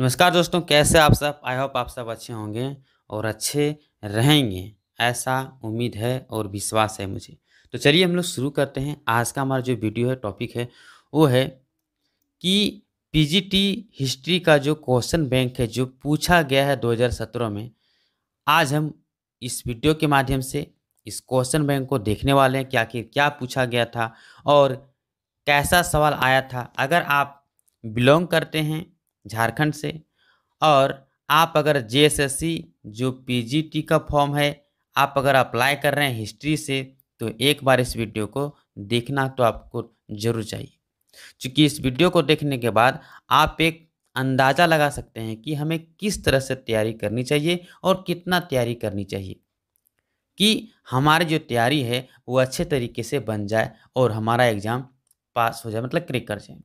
नमस्कार दोस्तों कैसे आप सब आई होप आप सब अच्छे होंगे और अच्छे रहेंगे ऐसा उम्मीद है और विश्वास है मुझे तो चलिए हम लोग शुरू करते हैं आज का हमारा जो वीडियो है टॉपिक है वो है कि पीजीटी हिस्ट्री का जो क्वेश्चन बैंक है जो पूछा गया है 2017 में आज हम इस वीडियो के माध्यम से इस क्वेश्चन बैंक को देखने वाले हैं कि आखिर क्या पूछा गया था और कैसा सवाल आया था अगर आप बिलोंग करते हैं झारखंड से और आप अगर जेएसएससी जो पीजीटी का फॉर्म है आप अगर अप्लाई कर रहे हैं हिस्ट्री से तो एक बार इस वीडियो को देखना तो आपको ज़रूर चाहिए चूँकि इस वीडियो को देखने के बाद आप एक अंदाज़ा लगा सकते हैं कि हमें किस तरह से तैयारी करनी चाहिए और कितना तैयारी करनी चाहिए कि हमारी जो तैयारी है वो अच्छे तरीके से बन जाए और हमारा एग्ज़ाम पास हो जाए मतलब क्रिक कर जाए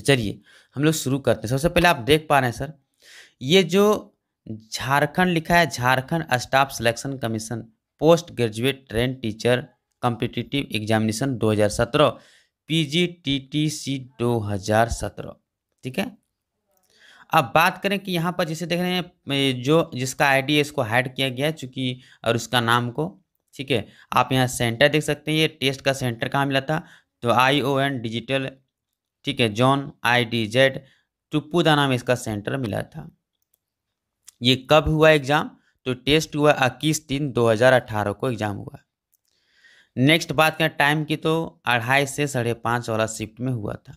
तो चलिए हम लोग शुरू करते हैं सबसे पहले आप देख पा रहे हैं सर ये जो झारखंड लिखा है Jharkhand staff selection commission post graduate train teacher competitive examination 2017 PGTTC 2017 ठीक है अब बात करें कि यहाँ पर जैसे देख रहे हैं जो जिसका आईडी है इसको हाइड किया गया है चूँकि और उसका नाम को ठीक है आप यहाँ सेंटर देख सकते हैं ये टेस्ट का सेंटर कहाँ मिला था तो आई ओ एन डिजिटल ठीक है जॉन आई डी जेड टुप्पूदाना में इसका सेंटर मिला था ये कब हुआ एग्जाम तो टेस्ट हुआ इक्कीस तीन 2018 को एग्जाम हुआ नेक्स्ट बात करें टाइम की तो अढ़ाई से साढ़े पाँच वाला शिफ्ट में हुआ था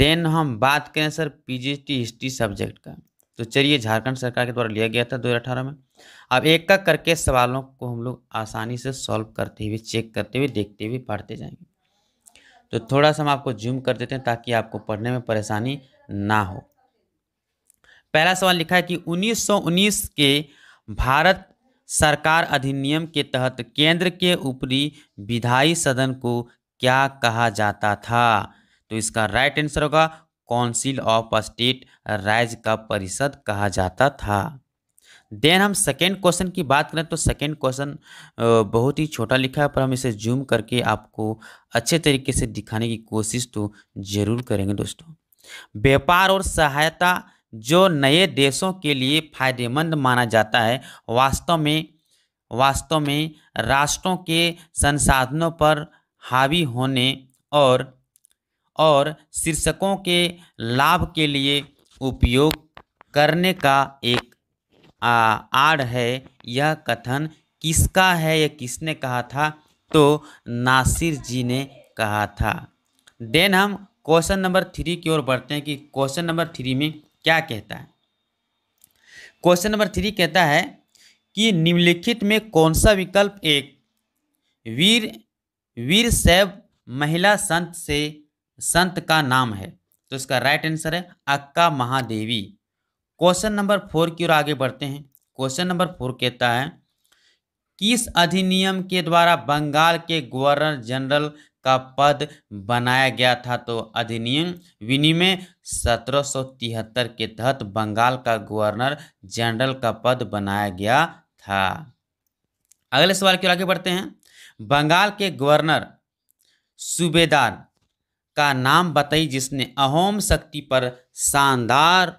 देन हम बात करें सर पीजीटी हिस्ट्री सब्जेक्ट का तो चलिए झारखंड सरकार के द्वारा लिया गया था 2018 में अब एक का करके सवालों को हम लोग आसानी से सॉल्व करते हुए चेक करते हुए देखते हुए पढ़ते जाएंगे तो थोड़ा सा हम आपको जूम कर देते हैं ताकि आपको पढ़ने में परेशानी ना हो पहला सवाल लिखा है कि 1919 के भारत सरकार अधिनियम के तहत केंद्र के ऊपरी विधायी सदन को क्या कहा जाता था तो इसका राइट आंसर होगा काउंसिल ऑफ स्टेट राज्य का परिषद कहा जाता था देन हम सेकेंड क्वेश्चन की बात करें तो सेकेंड क्वेश्चन बहुत ही छोटा लिखा है पर हम इसे जूम करके आपको अच्छे तरीके से दिखाने की कोशिश तो ज़रूर करेंगे दोस्तों व्यापार और सहायता जो नए देशों के लिए फायदेमंद माना जाता है वास्तव में वास्तव में राष्ट्रों के संसाधनों पर हावी होने और और शीर्षकों के लाभ के लिए उपयोग करने का एक आड़ है यह कथन किसका है या किसने कहा था तो नासिर जी ने कहा था देन हम क्वेश्चन नंबर थ्री की ओर बढ़ते हैं कि क्वेश्चन नंबर थ्री में क्या कहता है क्वेश्चन नंबर थ्री कहता है कि निम्नलिखित में कौन सा विकल्प एक वीर वीर सैव महिला संत से संत का नाम है तो इसका राइट आंसर है अक्का महादेवी क्वेश्चन नंबर फोर की ओर आगे बढ़ते हैं क्वेश्चन नंबर फोर कहता है किस अधिनियम के द्वारा बंगाल के गवर्नर जनरल का पद बनाया गया था तो अधिनियम विनिमय 1773 के तहत बंगाल का गवर्नर जनरल का पद बनाया गया था अगले सवाल की ओर आगे बढ़ते हैं बंगाल के गवर्नर सूबेदार का नाम बताई जिसने अहोम शक्ति पर शानदार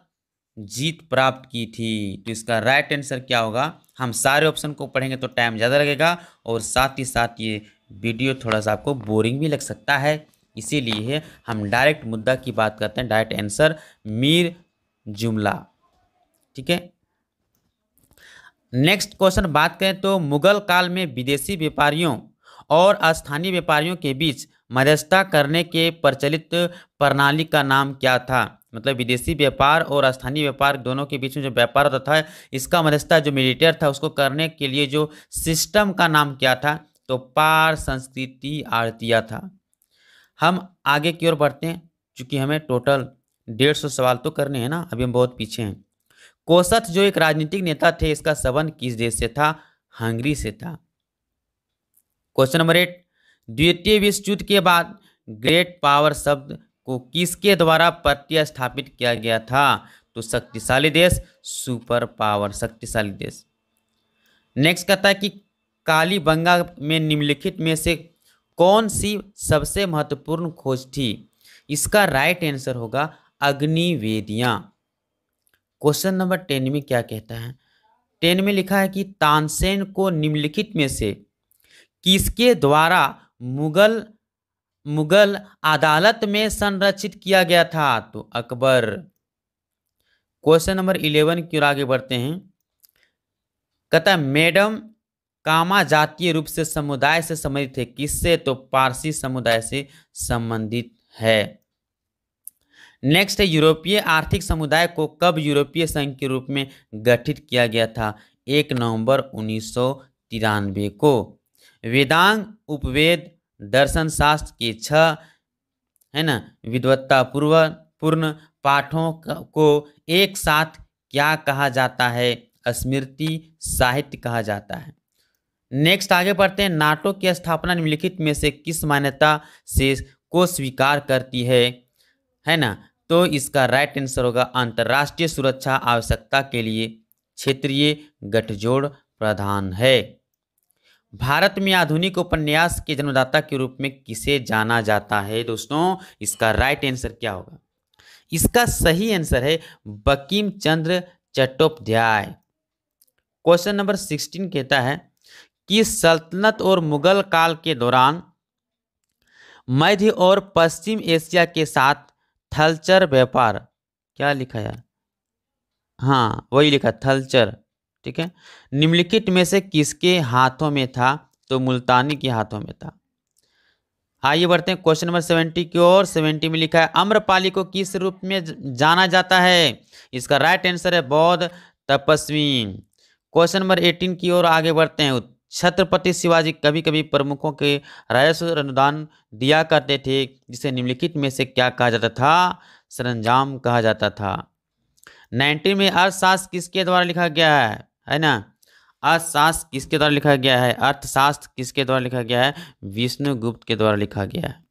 जीत प्राप्त की थी तो इसका राइट आंसर क्या होगा हम सारे ऑप्शन को पढ़ेंगे तो टाइम ज़्यादा लगेगा और साथ ही साथ ये वीडियो थोड़ा सा आपको बोरिंग भी लग सकता है इसीलिए हम डायरेक्ट मुद्दा की बात करते हैं डायरेक्ट आंसर मीर जुमला ठीक है नेक्स्ट क्वेश्चन बात करें तो मुगल काल में विदेशी व्यापारियों और स्थानीय व्यापारियों के बीच मध्यस्थता करने के प्रचलित प्रणाली का नाम क्या था मतलब विदेशी व्यापार और स्थानीय व्यापार दोनों के बीच में जो व्यापार होता था इसका मध्यस्था जो मिलिटेयर था उसको करने के लिए जो सिस्टम का नाम क्या था तो पार संस्कृति आरतिया था हम आगे की ओर बढ़ते हैं चूँकि हमें टोटल डेढ़ सौ सवाल तो करने हैं ना अभी हम बहुत पीछे हैं कोसत जो एक राजनीतिक नेता थे इसका संबंध किस देश से था हंगरी से था क्वेश्चन नंबर एट द्वितीय विश्व युद्ध के बाद ग्रेट पावर शब्द को किसके द्वारा प्रतिस्थापित किया गया था तो शक्तिशाली देश सुपर पावर शक्तिशाली देश नेक्स्ट कहता है कि काली बंगा में निम्नलिखित में से कौन सी सबसे महत्वपूर्ण खोज थी इसका राइट आंसर होगा अग्निवेदिया क्वेश्चन नंबर टेन में क्या कहता है टेन में लिखा है कि तानसेन को निम्नलिखित में से किसके द्वारा मुगल मुगल अदालत में संरक्षित किया गया था तो अकबर क्वेश्चन नंबर इलेवन की ओर आगे बढ़ते हैं कहता मैडम कामा जातीय रूप से समुदाय से संबंधित है किससे तो पारसी समुदाय से संबंधित है नेक्स्ट है यूरोपीय आर्थिक समुदाय को कब यूरोपीय संघ के रूप में गठित किया गया था एक नवंबर उन्नीस को वेदांग उपवेद दर्शन शास्त्र के छह है ना विद्वत्ता पूर्व पूर्ण पाठों को एक साथ क्या कहा जाता है स्मृति साहित्य कहा जाता है नेक्स्ट आगे बढ़ते हैं नाटो की स्थापना निम्नलिखित में से किस मान्यता से को स्वीकार करती है है ना तो इसका राइट आंसर होगा अंतर्राष्ट्रीय सुरक्षा आवश्यकता के लिए क्षेत्रीय गठजोड़ प्रधान है भारत में आधुनिक उपन्यास के जन्मदाता के रूप में किसे जाना जाता है दोस्तों इसका राइट आंसर क्या होगा इसका सही आंसर है Bankim Chandra Chattopadhyay question number sixteen कहता है कि सल्तनत और मुगल काल के दौरान मध्य और पश्चिम एशिया के साथ थलचर व्यापार क्या लिखा यार हाँ वही लिखा थलचर ठीक है निम्नलिखित में से किसके हाथों में था तो मुल्तानी के हाथों में था आइए हाँ, बढ़ते हैं क्वेश्चन नंबर सेवेंटी की ओर सेवेंटी में लिखा है अम्रपाली को किस रूप में जाना जाता है इसका राइट आंसर है बौद्ध तपस्वी क्वेश्चन नंबर एटीन की ओर आगे बढ़ते हैं छत्रपति शिवाजी कभी कभी प्रमुखों के राजस्व अनुदान दिया करते थे जिसे निम्नलिखित में से क्या कहा जाता था सरंजाम कहा जाता था नाइनटीन में अर्थशास्त्र किसके द्वारा लिखा गया है है ना अर्थशास्त्र किसके द्वारा लिखा गया है अर्थशास्त्र किसके द्वारा लिखा गया है विष्णुगुप्त के द्वारा लिखा गया है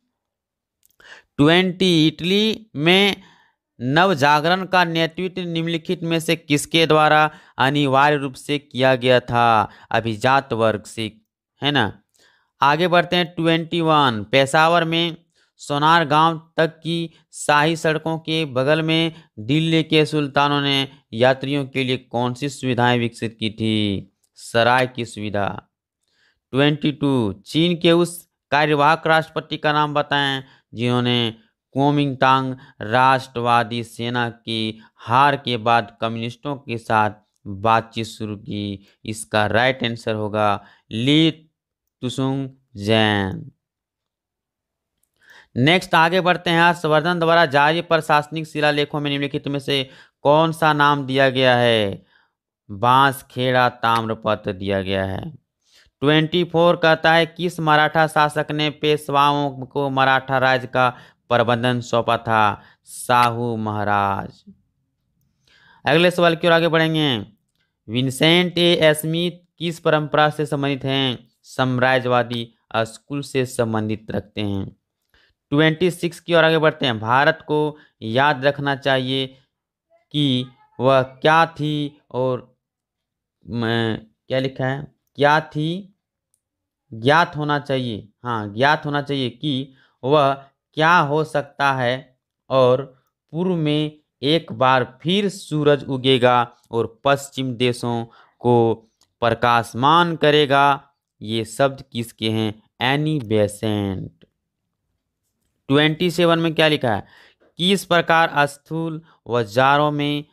ट्वेंटी इटली में नव जागरण का नेतृत्व निम्नलिखित में से किसके द्वारा अनिवार्य रूप से किया गया था अभिजात वर्ग से है ना आगे बढ़ते हैं ट्वेंटी वन पेशावर में सोनार गांव तक की शाही सड़कों के बगल में दिल्ली के सुल्तानों ने यात्रियों के लिए कौन सी सुविधाएं विकसित की थी सराय की सुविधा 22 चीन के उस कार्यवाहक राष्ट्रपति का नाम बताएं जिन्होंने कोमिंगटांग राष्ट्रवादी सेना की हार के बाद कम्युनिस्टों के साथ बातचीत शुरू की इसका राइट आंसर होगा ली तुसुंग जैन नेक्स्ट आगे बढ़ते हैं हर्षवर्धन द्वारा जारी प्रशासनिक शिलालेखों में निम्नलिखित में से कौन सा नाम दिया गया है बांसखेड़ा ताम्रपत्र दिया गया है ट्वेंटी फोर कहता है किस मराठा शासक ने पेशवाओं को मराठा राज्य का प्रबंधन सौंपा था साहू महाराज अगले सवाल की ओर आगे बढ़ेंगे विंसेंट ए किस परंपरा से संबंधित हैं साम्राज्यवादी स्कूल से संबंधित रखते हैं ट्वेंटी सिक्स की ओर आगे बढ़ते हैं भारत को याद रखना चाहिए कि वह क्या थी और क्या लिखा है क्या थी ज्ञात होना चाहिए हाँ ज्ञात होना चाहिए कि वह क्या हो सकता है और पूर्व में एक बार फिर सूरज उगेगा और पश्चिम देशों को प्रकाशमान करेगा ये शब्द किसके हैं एनी बेसेंट ट्वेंटी सेवन में क्या लिखा है किस प्रकार स्थूल व जारों में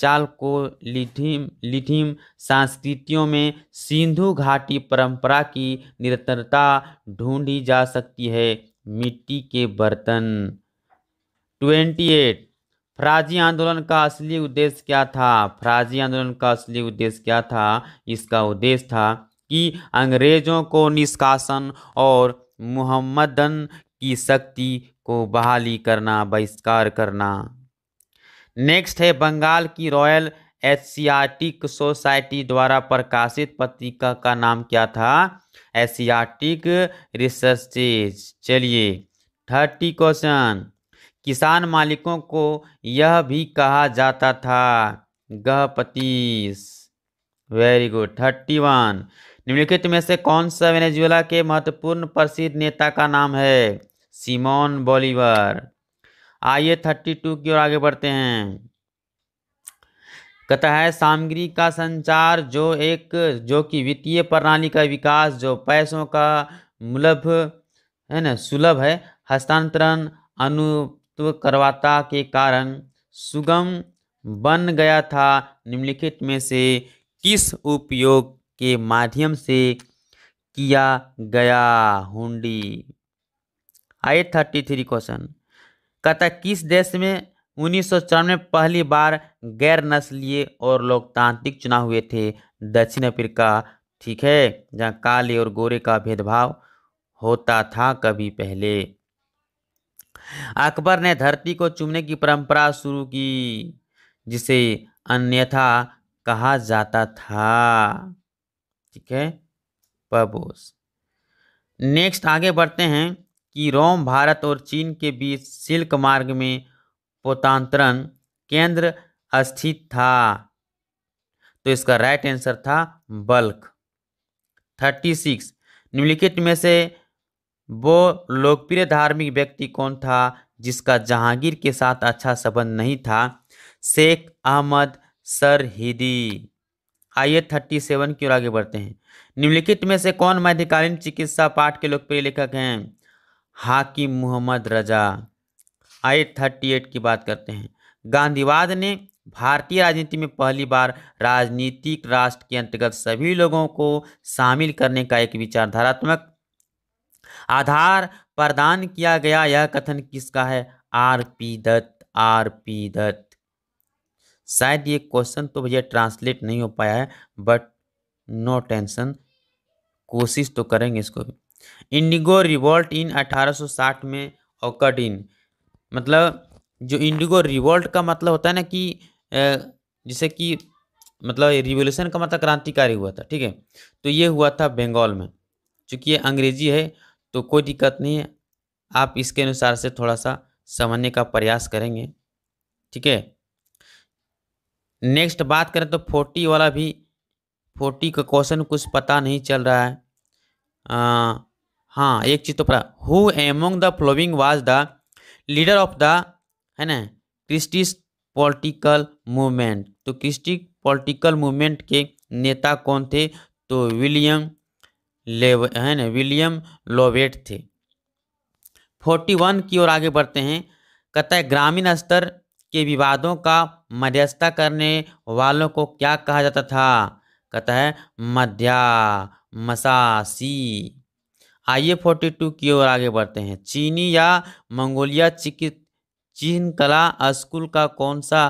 चाल को लिथिम लिथिम संस्कृतियों में सिंधु घाटी परंपरा की निरंतरता ढूंढी जा सकती है मिट्टी के बर्तन ट्वेंटी एट फ्राजी आंदोलन का असली उद्देश्य क्या था फ्राजी आंदोलन का असली उद्देश्य क्या था इसका उद्देश्य था कि अंग्रेजों को निष्कासन और मुहम्मदन की शक्ति को बहाली करना बहिष्कार करना नेक्स्ट है बंगाल की रॉयल एशियाटिक सोसाइटी द्वारा प्रकाशित पत्रिका का नाम क्या था एशियाटिक रिसर्चेज चलिए थर्टी क्वेश्चन किसान मालिकों को यह भी कहा जाता था गह पतीस वेरी गुड थर्टी वन निम्नलिखित में से कौन सा वेनेजुएला के महत्वपूर्ण प्रसिद्ध नेता का नाम है सिमोन बॉलीवर आइए थर्टी टू की ओर आगे बढ़ते हैं कहता है सामग्री का संचार जो एक जो कि वित्तीय प्रणाली का विकास जो पैसों का मूलभ है ना सुलभ है हस्तांतरण अनुत्व करवाता के कारण सुगम बन गया था निम्नलिखित में से किस उपयोग के माध्यम से किया गया हुंडी आई थर्टी थ्री क्वेश्चन कथा किस देश में उन्नीस में पहली बार गैर नस्लीय और लोकतांत्रिक चुनाव हुए थे दक्षिण अफ्रीका ठीक है जहाँ काले और गोरे का भेदभाव होता था कभी पहले अकबर ने धरती को चुमने की परंपरा शुरू की जिसे अन्यथा कहा जाता था ठीक है पबोस नेक्स्ट आगे बढ़ते हैं कि रोम भारत और चीन के बीच सिल्क मार्ग में पोतांतरण केंद्र स्थित था तो इसका राइट आंसर था बल्क थर्टी सिक्स निम्नलिखित में से वो लोकप्रिय धार्मिक व्यक्ति कौन था जिसका जहांगीर के साथ अच्छा संबंध नहीं था शेख अहमद सरहिदी आइए थर्टी सेवन की ओर आगे बढ़ते हैं निम्नलिखित में से कौन मध्यकालीन चिकित्सा पाठ के लोकप्रिय लेखक हैं हाकिम मोहम्मद रजा आई थर्टी एट की बात करते हैं गांधीवाद ने भारतीय राजनीति में पहली बार राजनीतिक राष्ट्र के अंतर्गत सभी लोगों को शामिल करने का एक विचारधारात्मक आधार प्रदान किया गया यह कथन किसका है R P Dutt R P Dutt शायद ये क्वेश्चन तो भैया ट्रांसलेट नहीं हो पाया है बट नो टेंशन कोशिश तो करेंगे इसको भी इंडिगो रिवॉल्ट इन 1860 में ऑकर्ड इन मतलब जो इंडिगो रिवॉल्ट का मतलब होता है ना कि जैसे कि मतलब रिवोल्यूशन का मतलब क्रांतिकारी हुआ था ठीक है तो ये हुआ था बंगाल में चूँकि ये अंग्रेजी है तो कोई दिक्कत नहीं है आप इसके अनुसार से थोड़ा सा समझने का प्रयास करेंगे ठीक है नेक्स्ट बात करें तो फोर्टी वाला भी फोर्टी का क्वेश्चन कुछ पता नहीं चल रहा है आ, हाँ एक चीज़ तो पता who among the following was the leader of the है ना क्रिस्टिस पॉलिटिकल मूवमेंट तो क्रिस्टिक पॉलिटिकल मूवमेंट के नेता कौन थे तो विलियम लेव है ना विलियम लोवेट थे फोर्टी वन की ओर आगे बढ़ते हैं कहता है ग्रामीण स्तर के विवादों का मध्यस्थता करने वालों को क्या कहा जाता था कहता है मध्या मसासी आइए फोर्टी टू की ओर आगे बढ़ते हैं चीनी या मंगोलिया चिकित चीन कला स्कूल का कौन सा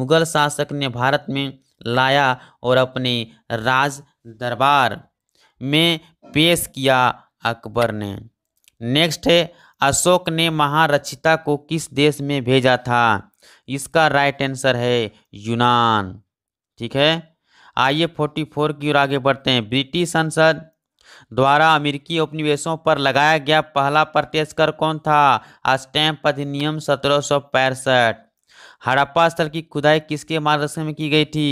मुगल शासक ने भारत में लाया और अपने राज दरबार में पेश किया अकबर ने नेक्स्ट है अशोक ने महारक्षिता को किस देश में भेजा था इसका राइट आंसर है यूनान ठीक है आइए फोर्टी फोर की ओर आगे बढ़ते हैं ब्रिटिश संसद द्वारा अमेरिकी उपनिवेशों पर लगाया गया पहला प्रत्यक्ष कर कौन था स्टैम्प अधिनियम सत्रह हड़प्पा स्थल की खुदाई किसके मार्गदर्शन में की गई थी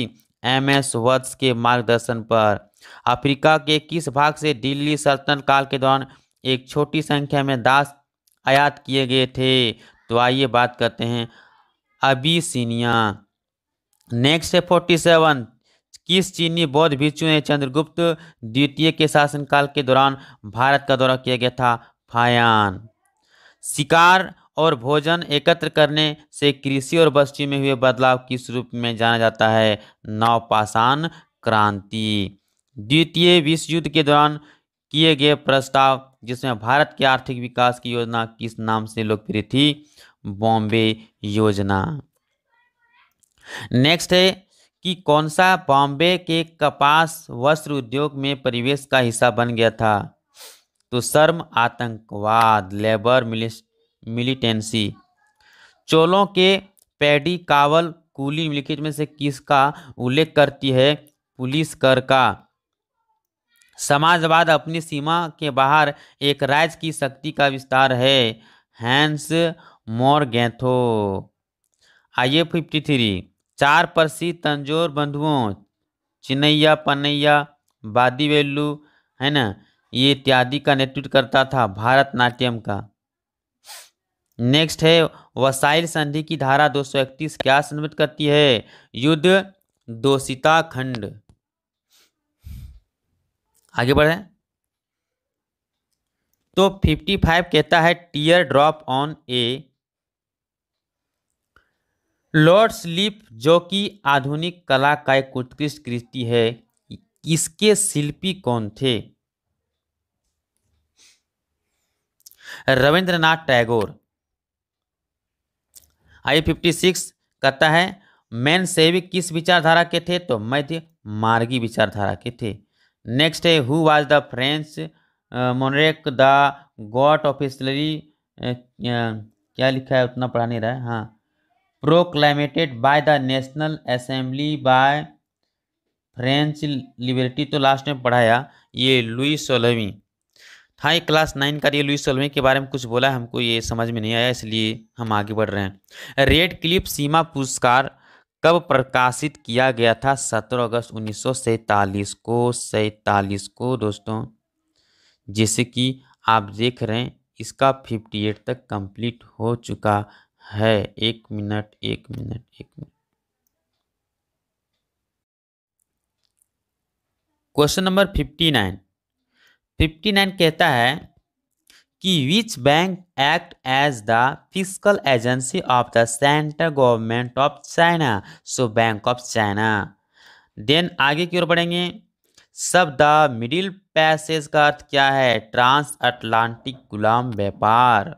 एम एस वत्स के मार्गदर्शन पर अफ्रीका के किस भाग से दिल्ली सल्तनत काल के दौरान एक छोटी संख्या में दास आयात किए गए थे तो आइए बात करते हैं अबीसिनिया नेक्स्ट है फोर्टी सेवन किस चीनी बौद्ध भिक्षु ने चंद्रगुप्त द्वितीय के शासनकाल के दौरान भारत का दौरा किया गया था फायान शिकार और भोजन एकत्र करने से कृषि और बस्ती में हुए बदलाव किस रूप में जाना जाता है नवपाषाण क्रांति द्वितीय विश्व युद्ध के दौरान किए गए प्रस्ताव जिसमें भारत के आर्थिक विकास की योजना किस नाम से लोकप्रिय थी बॉम्बे योजना नेक्स्ट है कि कौन सा बॉम्बे के कपास वस्त्र उद्योग में परिवेश का हिस्सा बन गया था तो शर्म आतंकवाद लेबर मिलिटेंसी चोलों के पैडी कावल कूली निम्नलिखित में से किसका उल्लेख करती है पुलिस कर का समाजवाद अपनी सीमा के बाहर एक राज्य की शक्ति का विस्तार है हैंस मोर गैथो आइए फिफ्टी थ्री चार परसी तंजोर बंधुओं चिनैया पनैया बादी वेल्लू है ना ये इत्यादि का नेतृत्व करता था भारतनाट्यम का नेक्स्ट है वसाइल संधि की धारा 231 क्या संबंधित करती है युद्ध दोषिता खंड आगे बढ़े तो 55 कहता है tear drop on a lord slip जो कि आधुनिक कला का एक उत्कृष्ट कृति है इसके शिल्पी कौन थे रविंद्रनाथ टैगोर आई फिफ्टी सिक्स कहता है मैन सेविक किस विचारधारा के थे तो मध्य मार्गी विचारधारा के थे नेक्स्ट है who was the French monarch the गॉड ऑफिसरी क्या लिखा है उतना पढ़ा नहीं रहा है हाँ proclaimed by the national assembly by French liberty तो लास्ट में पढ़ाया ये लुई सोलहवीं था ये क्लास नाइन का ये लुई सोलहवीं के बारे में कुछ बोला हमको ये समझ में नहीं आया इसलिए हम आगे बढ़ रहे हैं रेड क्लिप सीमा पुरस्कार कब प्रकाशित किया गया था सत्रह अगस्त उन्नीस को सैतालीस को दोस्तों जैसे कि आप देख रहे हैं इसका फिफ्टी एट तक कंप्लीट हो चुका है एक मिनट एक मिनट एक minute question number fifty nine fifty nine कहता है कि which bank act as the physical agency of the central government of China so bank of China then आगे की ओर बढ़ेंगे सब द मिडिल पैसेज का अर्थ क्या है ट्रांस अटलांटिक गुलाम व्यापार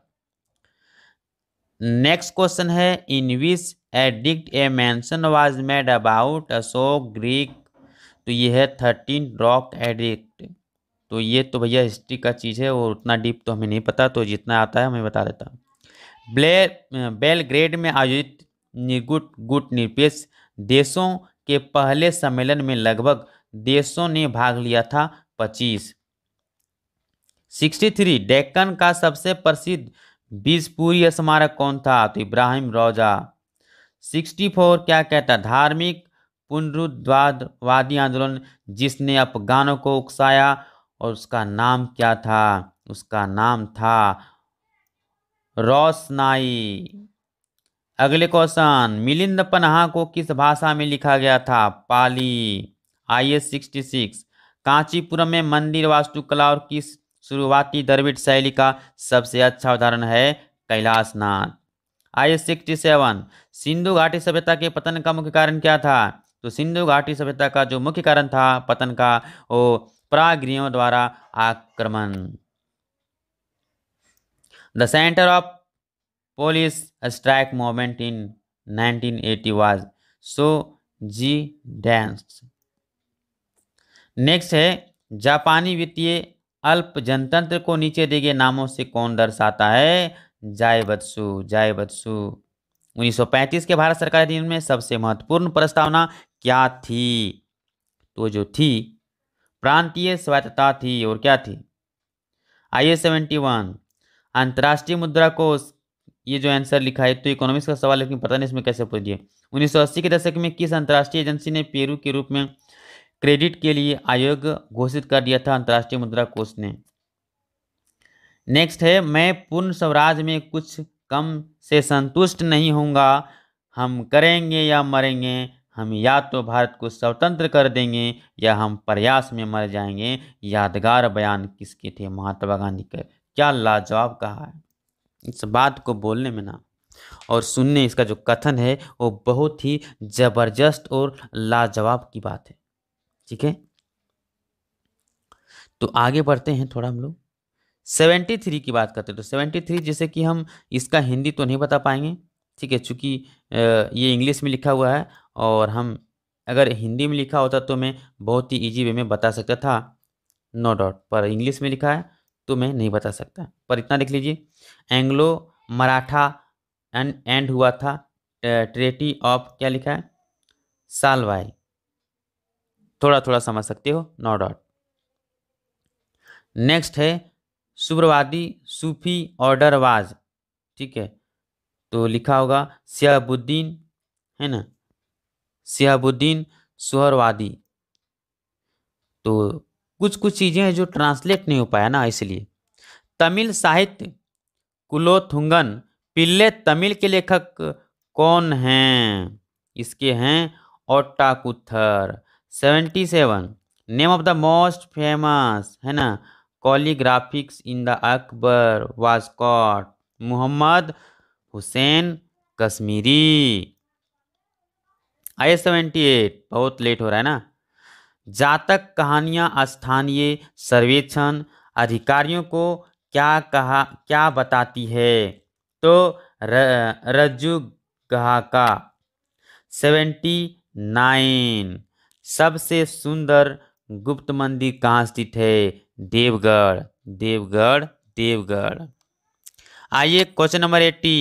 नेक्स्ट क्वेश्चन है in which edict a mention was made about Ashoka Greek तो ये है थर्टीन रॉक एडिक्ट तो ये तो भैया हिस्ट्री का चीज़ है और उतना डीप तो हमें नहीं पता तो जितना आता है हमें बता देता हूँ ब्लेर बेलग्रेड में आयोजित निर्गुट गुट निरपेक्ष देशों के पहले सम्मेलन में लगभग देशों ने भाग लिया था पच्चीस सिक्सटी थ्री डेक्कन का सबसे प्रसिद्ध बीजपुरी स्मारक कौन था तो इब्राहिम रोजा सिक्सटी फोर क्या कहता धार्मिक पुनरुद्वादवादी आंदोलन जिसने अफगानों को उकसाया और उसका नाम क्या था उसका नाम था रोशनाई अगले क्वेश्चन मिलिंद पन्हा को किस भाषा में लिखा गया था पाली आई एस सिक्सटी सिक्स कांचीपुरम में मंदिर वास्तुकला और किस शुरुआती द्रविड़ शैली का सबसे अच्छा उदाहरण है कैलाश नाथ आई सिक्सटी सेवन सिंधु घाटी सभ्यता के पतन का मुख्य कारण क्या था तो सिंधु घाटी सभ्यता का जो मुख्य कारण था पतन का वो प्राग्रियों द्वारा आक्रमण the centre of police strike movement in 1980 eighty was सो जी डैंस नेक्स्ट है जापानी वित्तीय अल्प जनतंत्र को नीचे दिए गए नामों से कौन दर्शाता है जाय बत्सु जाय बत्सु उन्नीस के भारत सरकार अधिनियम में सबसे महत्वपूर्ण प्रस्तावना क्या थी तो जो थी प्रांतीय स्वायत्तता थी और क्या थी आई एस सेवेंटी वन अंतर्राष्ट्रीय मुद्रा को ये जो आंसर लिखा है तो इकोनॉमिक्स का सवाल लेकिन पता नहीं इसमें कैसे पूछ दिए 1980 के दशक में किस अंतर्राष्ट्रीय एजेंसी ने पेरू के रूप में क्रेडिट के लिए आयोग घोषित कर दिया था अंतर्राष्ट्रीय मुद्रा कोष ने नेक्स्ट है मैं पूर्ण स्वराज में कुछ कम से संतुष्ट नहीं होऊंगा हम करेंगे या मरेंगे हम या तो भारत को स्वतंत्र कर देंगे या हम प्रयास में मर जाएंगे यादगार बयान किसके थे महात्मा गांधी के क्या लाजवाब कहा है इस बात को बोलने में ना और सुनने इसका जो कथन है वो बहुत ही ज़बरदस्त और लाजवाब की बात है ठीक है तो आगे बढ़ते हैं थोड़ा हम लोग सेवेंटी थ्री की बात करते हैं तो सेवेंटी थ्री जैसे कि हम इसका हिंदी तो नहीं बता पाएंगे ठीक है चूंकि ये इंग्लिश में लिखा हुआ है और हम अगर हिंदी में लिखा होता तो मैं बहुत ही ईजी वे में बता सकता था नो डाउट पर इंग्लिश में लिखा है तो मैं नहीं बता सकता पर इतना लिख लीजिए एंग्लो मराठा एंड एंड हुआ था ट्रेटी ऑफ क्या लिखा है सालवाई थोड़ा थोड़ा समझ सकते हो नो डॉट नेक्स्ट है सुब्रवादी सूफी ऑर्डरवाज ठीक है तो लिखा होगा सियाबुद्दीन है ना सियाबुद्दीन सुहरवादी तो कुछ कुछ चीज़ें हैं जो ट्रांसलेट नहीं हो पाया ना इसलिए तमिल साहित्य कुलोथुंगन पिल्ले तमिल के लेखक कौन हैं इसके हैं Ottakuthar seventy seven name of the most famous है ना calligraphics in the Akbar was court Mohammad Hussain Kashmiri आई सेवेंटी एट बहुत लेट हो रहा है ना जातक कहानियां स्थानीय सर्वेक्षण अधिकारियों को क्या कहा क्या बताती है तो रज्जू गहा का सेवेंटी नाइन सबसे सुंदर गुप्त मंदिर कहाँ स्थित है देवगढ़ देवगढ़ देवगढ़ आइए क्वेश्चन नंबर एट्टी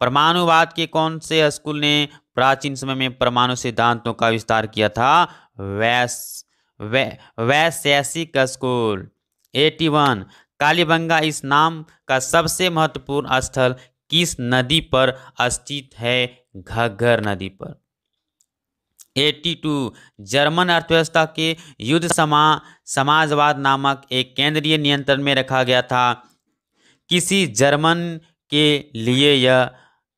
परमाणुवाद के कौन से स्कूल ने प्राचीन समय में परमाणु सिद्धांतों का विस्तार किया था वैस वै Vaisheshika school eighty one Kalibangan इस नाम का सबसे महत्वपूर्ण स्थल किस नदी पर स्थित है घग्घर नदी पर टू जर्मन अर्थव्यवस्था के युद्ध समा समाजवाद नामक एक केंद्रीय नियंत्रण में रखा गया था किसी जर्मन के लिए यह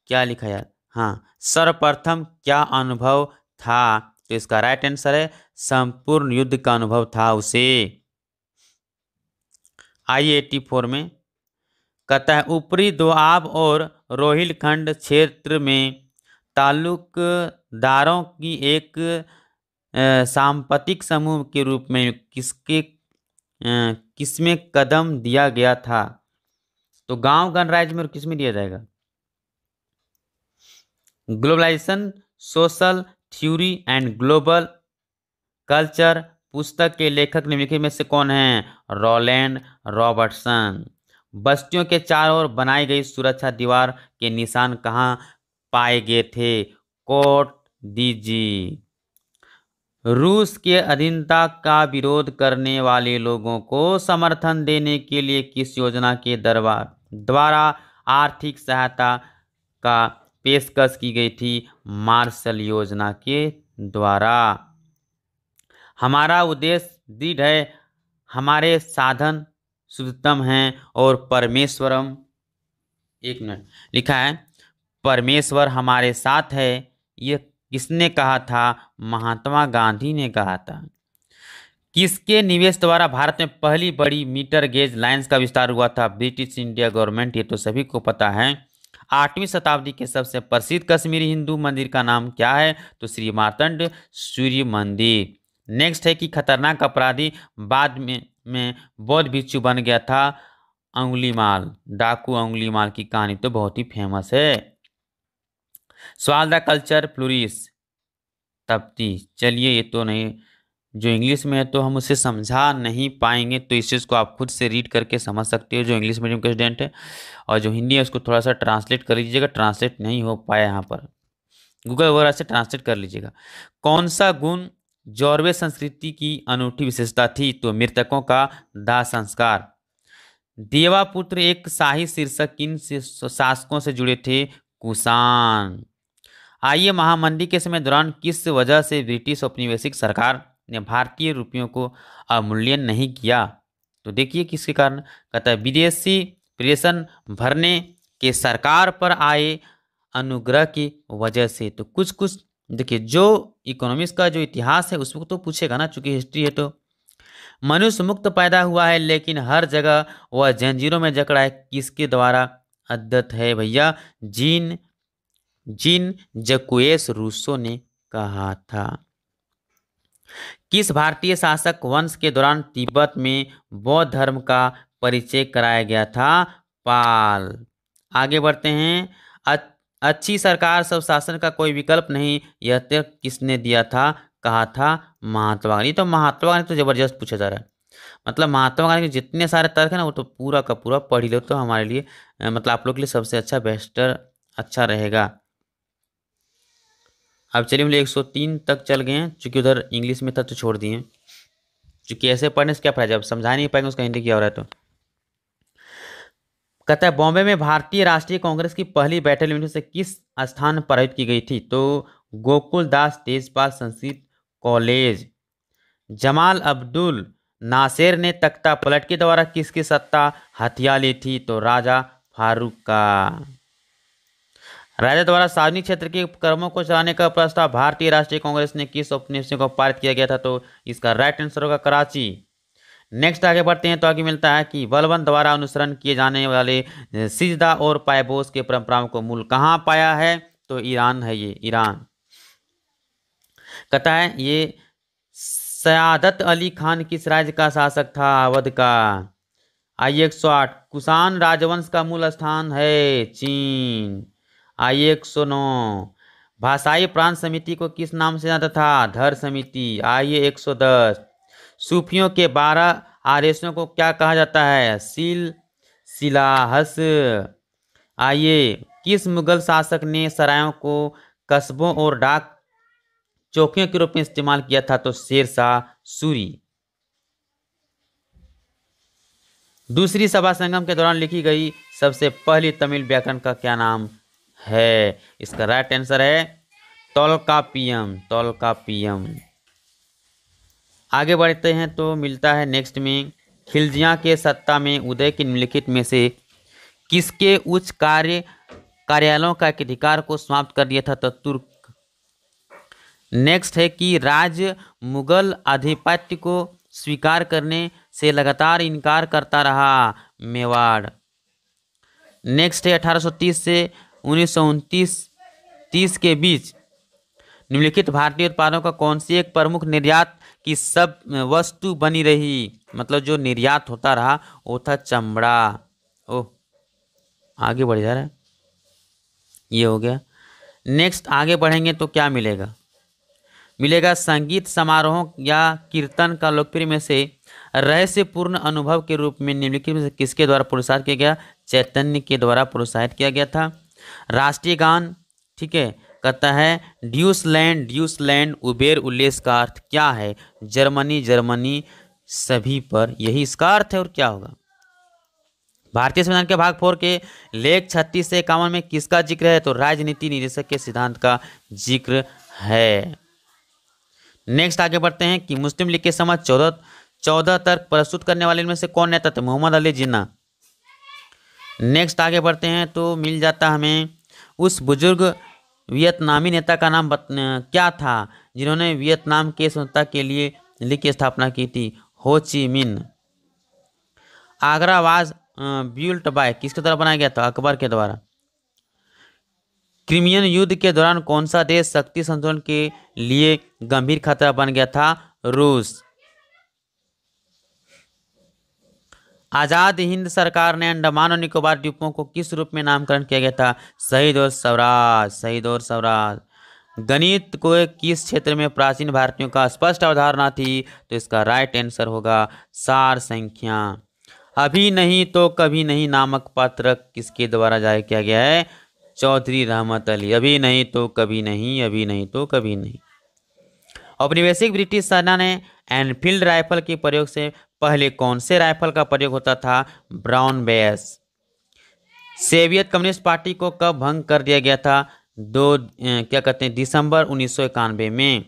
क्या लिखा जाए हाँ सर्वप्रथम क्या अनुभव था तो इसका राइट आंसर है संपूर्ण युद्ध का अनुभव था उसे आई एटी फोर में कहता है ऊपरी दोआब और रोहिलखंड क्षेत्र में ताल्लुकदारों की एक सांपतिक समूह के रूप में किसके किसमें कदम दिया गया था तो गांव गणराज्य में और किसमें दिया जाएगा globalisation social theory and global culture पुस्तक के लेखक निम्नलिखित में से कौन है रोलैंड रॉबर्टसन बस्तियों के चारों ओर बनाई गई सुरक्षा दीवार के निशान कहाँ पाए गए थे कोट दीजी रूस के अधीनता का विरोध करने वाले लोगों को समर्थन देने के लिए किस योजना के दरबार द्वारा आर्थिक सहायता का पेशकश की गई थी मार्शल योजना के द्वारा हमारा उद्देश्य दृढ़ है हमारे साधन शुद्धतम हैं और परमेश्वरम एक मिनट लिखा है परमेश्वर हमारे साथ है ये किसने कहा था महात्मा गांधी ने कहा था किसके निवेश द्वारा भारत में पहली बड़ी मीटर गेज लाइंस का विस्तार हुआ था ब्रिटिश इंडिया गवर्नमेंट ये तो सभी को पता है आठवीं शताब्दी के सबसे प्रसिद्ध कश्मीरी हिंदू मंदिर का नाम क्या है तो श्री मार्तंड सूर्य मंदिर नेक्स्ट है कि खतरनाक अपराधी बाद में में बौद्ध भिक्षु बन गया था अंगुलीमाल डाकू अंगुलीमाल की कहानी तो बहुत ही फेमस है स्वाद द कल्चर फ्लूरिस तपती चलिए ये तो नहीं जो इंग्लिश में है तो हम उसे समझा नहीं पाएंगे तो इस चीज़ को आप खुद से रीड करके समझ सकते हो जो इंग्लिश मीडियम के स्टूडेंट है और जो हिंदी है उसको थोड़ा सा ट्रांसलेट कर लीजिएगा ट्रांसलेट नहीं हो पाया यहाँ पर गूगल वगैरह से ट्रांसलेट कर लीजिएगा कौन सा गुण जौरवे संस्कृति की अनूठी विशेषता थी तो मृतकों का दाह संस्कार देवापुत्र एक शाही शीर्षक किन शासकों से जुड़े थे कुसान आइए महामंदी के समय दौरान किस वजह से ब्रिटिश औपनिवेशिक सरकार ने भारतीय रुपयों को अवमूल्यन नहीं किया तो देखिए किसके कारण कहता विदेशी प्रेषण भरने के सरकार पर आए अनुग्रह की वजह से तो कुछ कुछ देखिए जो इकोनॉमिक्स का जो इतिहास है उसको तो पूछेगा ना चूंकि हिस्ट्री है तो मनुष्य मुक्त पैदा हुआ है लेकिन हर जगह वह जंजीरों में जकड़ा है किसके द्वारा अद्दत है भैया जीन जिन जकुएस रूसो ने कहा था किस भारतीय शासक वंश के दौरान तिब्बत में बौद्ध धर्म का परिचय कराया गया था पाल आगे बढ़ते हैं अच्छी सरकार सब शासन का कोई विकल्प नहीं यह तर्क किसने दिया था कहा था महात्मा गांधी तो महात्मा गांधी तो जबरदस्त पूछा जा रहा है मतलब महात्मा गांधी के जितने सारे तर्क हैं ना वो तो पूरा का पूरा पढ़ लो तो हमारे लिए मतलब आप लोग के लिए सबसे अच्छा बेस्टर अच्छा रहेगा अब चलिए हम लोग एक सौ तीन तक चल गए हैं चूँकि उधर इंग्लिश में था तो छोड़ दिए चूँकि ऐसे पढ़ने से क्या फ़ायदा अब समझा नहीं पाएंगे उसका हिंदी क्या हो रहा है तो कहता है बॉम्बे में भारतीय राष्ट्रीय कांग्रेस की पहली बैठक में से किस स्थान पर आयोजित की गई थी तो Gokul Das Tejpal Sanskrit college Jamal Abdul Nasser ने तख्ता पलट के द्वारा किसकी सत्ता हथिया ली थी तो राजा फारूक का राजा द्वारा सार्वजनिक क्षेत्र के उपक्रमों को चलाने का प्रस्ताव भारतीय राष्ट्रीय कांग्रेस ने किस उपनिवेश को पारित किया गया था तो इसका राइट आंसर होगा कराची नेक्स्ट आगे बढ़ते हैं तो आगे मिलता है कि बलबन द्वारा अनुसरण किए जाने वाले सिजदा और पायबोस के परंपराओं को मूल कहाँ पाया है तो ईरान है ये ईरान कहता है ये सयादत अली खान किस राज्य का शासक था अवध का आई एक सौ आठ कुषाण राजवंश का मूल स्थान है चीन आइए एक सौ नौ भाषाई प्रांत समिति को किस नाम से जाना था धर समिति आइए एक सौ दस सूफियों के बारह आदेशों को क्या कहा जाता है सिल सिलाहस आइए किस मुगल शासक ने सरायों को कस्बों और डाक चौकियों के रूप में इस्तेमाल किया था तो शेरशाह सूरी दूसरी सभा संगम के दौरान लिखी गई सबसे पहली तमिल व्याकरण का क्या नाम है इसका राइट आंसर है तोलकापियम तोलकापियम आगे बढ़ते हैं तो मिलता है नेक्स्ट में खिलजिया के सत्ता में उदय के निम्नलिखित में से किसके उच्च कार्य कार्यालयों का एक अधिकार को समाप्त कर दिया था तो नेक्स्ट है कि राज्य मुगल आधिपत्य को स्वीकार करने से लगातार इनकार करता रहा मेवाड़ नेक्स्ट है 1830 से उन्नीस सौ उनतीस तीस के बीच निम्नलिखित भारतीय उत्पादों का कौन सी एक प्रमुख निर्यात की सब वस्तु बनी रही मतलब जो निर्यात होता रहा वो था चमड़ा ओह आगे बढ़ जा रहा है ये हो गया नेक्स्ट आगे बढ़ेंगे तो क्या मिलेगा मिलेगा संगीत समारोह या कीर्तन का लोकप्रिय में से रहस्यपूर्ण अनुभव के रूप में निम्नलिखित में से किसके द्वारा पुरस्कार किया गया चैतन्य के द्वारा प्रोत्साहित किया गया था राष्ट्रीय गान ठीक है कहता है ड्यूसलैंड ड्यूसलैंड उबेर उल्लेस का अर्थ क्या है जर्मनी जर्मनी सभी पर यही इसका अर्थ है और क्या होगा भारतीय संविधान के भाग फोर के लेख छत्तीस से इक्यावन में किसका जिक्र है तो राजनीति निदेशक के सिद्धांत का जिक्र है नेक्स्ट आगे बढ़ते हैं कि मुस्लिम लीग के समाज चौदह चौदह तर्क प्रस्तुत करने वाले इनमें से कौन नेता थे मोहम्मद अली जिन्ना नेक्स्ट आगे बढ़ते हैं तो मिल जाता हमें उस बुजुर्ग वियतनामी नेता का नाम बत, क्या था जिन्होंने वियतनाम के स्वतंत्रता के लिए लीग की स्थापना की थी हो ची मिन आगरावाज ब्यूल्ट बाय किसके द्वारा बनाया गया था अकबर के द्वारा क्रिमियन युद्ध के दौरान कौन सा देश शक्ति संतुलन के लिए गंभीर खतरा बन गया था रूस आज़ाद हिंद सरकार ने अंडमान और निकोबार द्वीपों को किस रूप में नामकरण किया गया था शहीद और स्वराज शहीद और स्वराज गणित को किस क्षेत्र में प्राचीन भारतीयों का स्पष्ट अवधारणा थी तो इसका राइट आंसर होगा सार संख्या अभी नहीं तो कभी नहीं नामक पत्र किसके द्वारा जारी किया गया है चौधरी रहमत अली अभी नहीं तो कभी नहीं अभी नहीं तो कभी नहीं औपनिवेशिक ब्रिटिश सेना ने एनफील्ड राइफल के प्रयोग से पहले कौन से राइफल का प्रयोग होता था Brown Bess Soviet communist party को कब भंग कर दिया गया था दो क्या कहते हैं दिसंबर उन्नीस में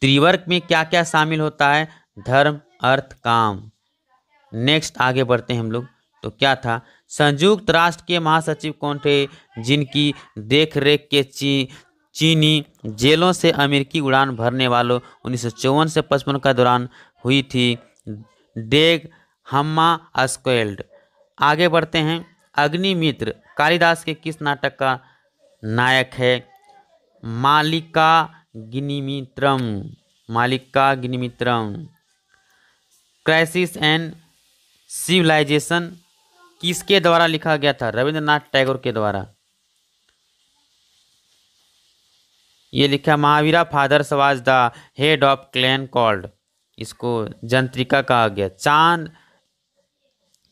त्रिवर्ग में क्या क्या शामिल होता है धर्म अर्थ काम नेक्स्ट आगे बढ़ते हैं हम लोग तो क्या था संयुक्त राष्ट्र के महासचिव कौन थे जिनकी देखरेख के ची चीनी जेलों से अमेरिकी उड़ान भरने वालों उन्नीस से पचपन का दौरान हुई थी डेग हम्मा स्क्वेल्ड आगे बढ़ते हैं अग्निमित्र कालिदास के किस नाटक का नायक है मालिका गिनिमित्रम मालिका गिनिमित्रम क्राइसिस एंड सिविलाइजेशन किसके द्वारा लिखा गया था रविंद्रनाथ टैगोर के द्वारा ये लिखा Mahavira father was the head of clan called इसको जंत्रिका कहा गया चांद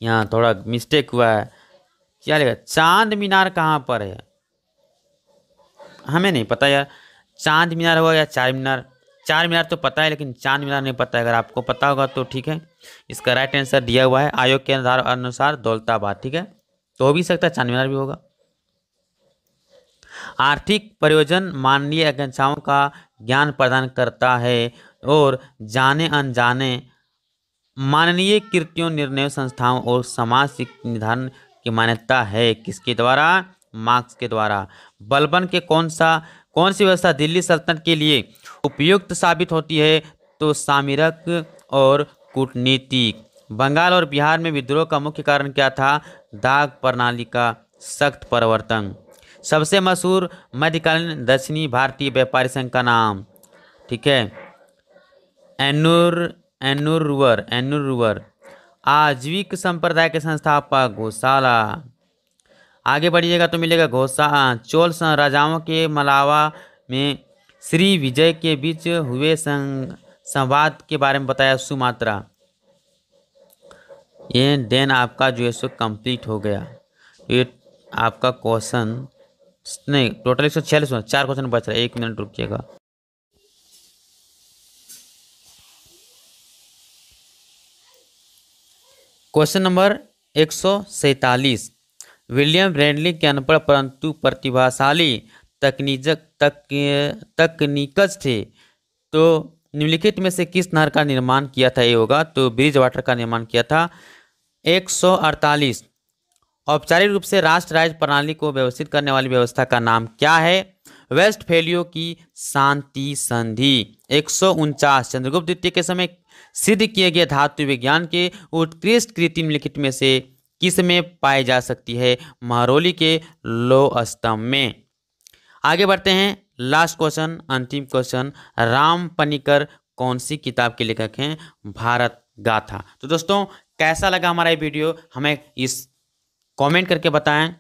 यहाँ थोड़ा मिस्टेक हुआ है क्या लिखा चांद मीनार कहाँ पर है हमें नहीं पता यार चांद मीनार होगा या चार मीनार चार मीनार तो पता है लेकिन चांद मीनार नहीं पता है अगर आपको पता होगा तो ठीक है इसका राइट आंसर दिया हुआ है आयोग के अनुसार दौलताबाद ठीक है तो हो भी सकता है चांद मीनार भी होगा आर्थिक प्रयोजन मानवीय आकांक्षाओं का ज्ञान प्रदान करता है और जाने अनजाने माननीय कृतियों निर्णय संस्थाओं और समाज निर्धारण की मान्यता है किसके द्वारा मार्क्स के द्वारा बलबन के कौन सा कौन सी व्यवस्था दिल्ली सल्तनत के लिए उपयुक्त साबित होती है तो सामरिक और कूटनीतिक बंगाल और बिहार में विद्रोह का मुख्य कारण क्या था दाग प्रणाली का सख्त परिवर्तन सबसे मशहूर मध्यकालीन दक्षिणी भारतीय व्यापारी संघ का नाम ठीक है एनुर एनुरुवर एनुरुवर आजीविक संप्रदाय के संस्थापक गौशाला आगे बढ़िएगा तो मिलेगा घोषा चोल राजाओं के मलावा में श्री विजय के बीच हुए संवाद के बारे में बताया सुमात्रा ये देन आपका जो है सो कंप्लीट हो गया ये आपका क्वेश्चन नहीं टोटल एक सौ छियालीस चार क्वेश्चन बच रहा है एक मिनट रुकिएगा क्वेश्चन नंबर एक सौ सैतालीस विलियम ब्रैंडली के अनपढ़ परंतु प्रतिभाशाली तकनीजक तक तकनीकज थे तो निम्नलिखित में से किस नहर का निर्माण किया था ये होगा तो ब्रिज वाटर का निर्माण किया था 148 औपचारिक रूप से राष्ट्र राज्य प्रणाली को व्यवस्थित करने वाली व्यवस्था का नाम क्या है वेस्ट फेलियो की शांति संधि एक चंद्रगुप्त द्वितीय के समय सिद्ध किए गए धातु विज्ञान के उत्कृष्ट कृति निम्नलिखित में से किस में पाई जा सकती है महरौली के लो स्तंभ में आगे बढ़ते हैं लास्ट क्वेश्चन अंतिम क्वेश्चन राम पनिकर कौन सी किताब के लेखक हैं भारत गाथा तो दोस्तों कैसा लगा हमारा ये वीडियो हमें इस कमेंट करके बताएं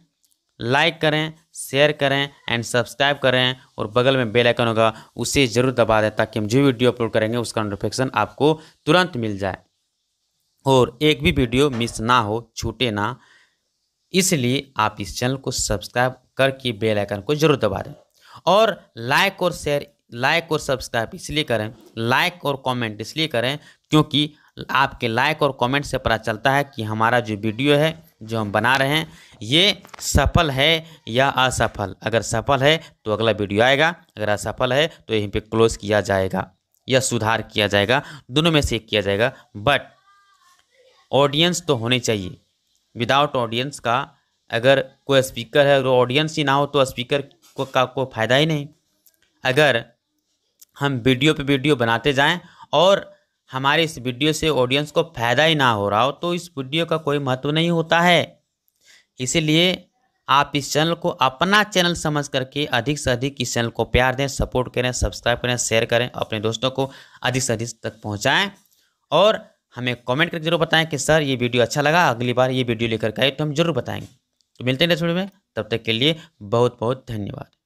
लाइक करें शेयर करें एंड सब्सक्राइब करें और बगल में बेल आइकन होगा उसे ज़रूर दबा दें ताकि हम जो वीडियो अपलोड करेंगे उसका नोटिफिकेशन आपको तुरंत मिल जाए और एक भी वीडियो मिस ना हो छूटे ना इसलिए आप इस चैनल को सब्सक्राइब करके बेल आइकन को जरूर दबा दें और लाइक और शेयर लाइक और सब्सक्राइब इसलिए करें लाइक और कमेंट इसलिए करें क्योंकि आपके लाइक और कमेंट से पता चलता है कि हमारा जो वीडियो है जो हम बना रहे हैं ये सफल है या असफल अगर सफल है तो अगला वीडियो आएगा अगर असफल है तो यहीं पे क्लोज किया जाएगा या सुधार किया जाएगा दोनों में से किया जाएगा बट ऑडियंस तो होनी चाहिए विदाउट ऑडियंस का अगर कोई स्पीकर है अगर ऑडियंस ही ना हो तो स्पीकर को का कोई फ़ायदा ही नहीं अगर हम वीडियो पे वीडियो बनाते जाएं और हमारे इस वीडियो से ऑडियंस को फ़ायदा ही ना हो रहा हो तो इस वीडियो का कोई महत्व नहीं होता है इसीलिए आप इस चैनल को अपना चैनल समझ करके अधिक से अधिक इस चैनल को प्यार दें सपोर्ट करें सब्सक्राइब करें शेयर करें अपने दोस्तों को अधिक से अधिक तक पहुँचाएँ और हमें कमेंट करके जरूर बताएं कि सर ये वीडियो अच्छा लगा अगली बार ये वीडियो लेकर के आए तो हम जरूर बताएंगे तो मिलते हैं नेक्स्ट वीडियो में तब तक के लिए बहुत बहुत धन्यवाद